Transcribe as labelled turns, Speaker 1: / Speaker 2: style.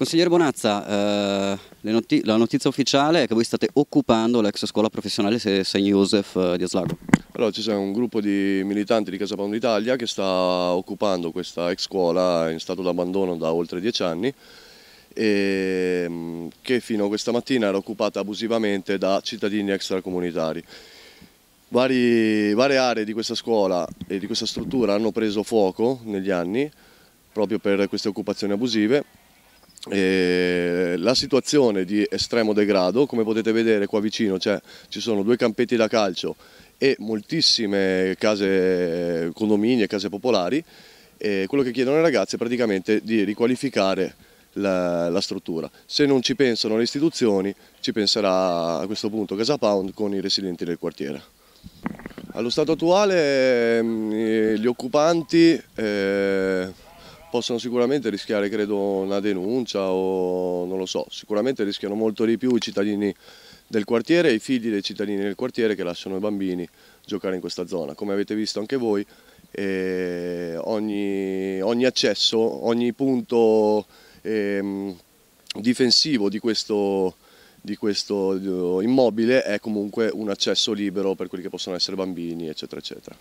Speaker 1: Consigliere Bonazza, eh, notiz la notizia ufficiale è che voi state occupando l'ex scuola professionale St. Joseph eh, di Aslago. Allora ci sono un gruppo di militanti di Casa Pound Italia che sta occupando questa ex scuola in stato d'abbandono da oltre dieci anni e ehm, che fino a questa mattina era occupata abusivamente da cittadini extracomunitari. Vari, varie aree di questa scuola e di questa struttura hanno preso fuoco negli anni proprio per queste occupazioni abusive e eh, la situazione di estremo degrado, come potete vedere qua vicino cioè, ci sono due campetti da calcio e moltissime case, eh, condomini e case popolari e quello che chiedono ai ragazzi è praticamente di riqualificare la, la, struttura. Se non ci pensano le istituzioni ci penserà a questo punto Casa Pound con i residenti del quartiere. Allo stato attuale ehm, gli occupanti eh, possono sicuramente rischiare credo una denuncia o non lo so, sicuramente rischiano molto di più i cittadini del quartiere e i figli dei cittadini del quartiere che lasciano i bambini giocare in questa zona. Come avete visto anche voi eh, ogni, ogni, accesso, ogni punto ehm, difensivo di questo, di questo eh, immobile è comunque un accesso libero per quelli che possono essere bambini eccetera eccetera.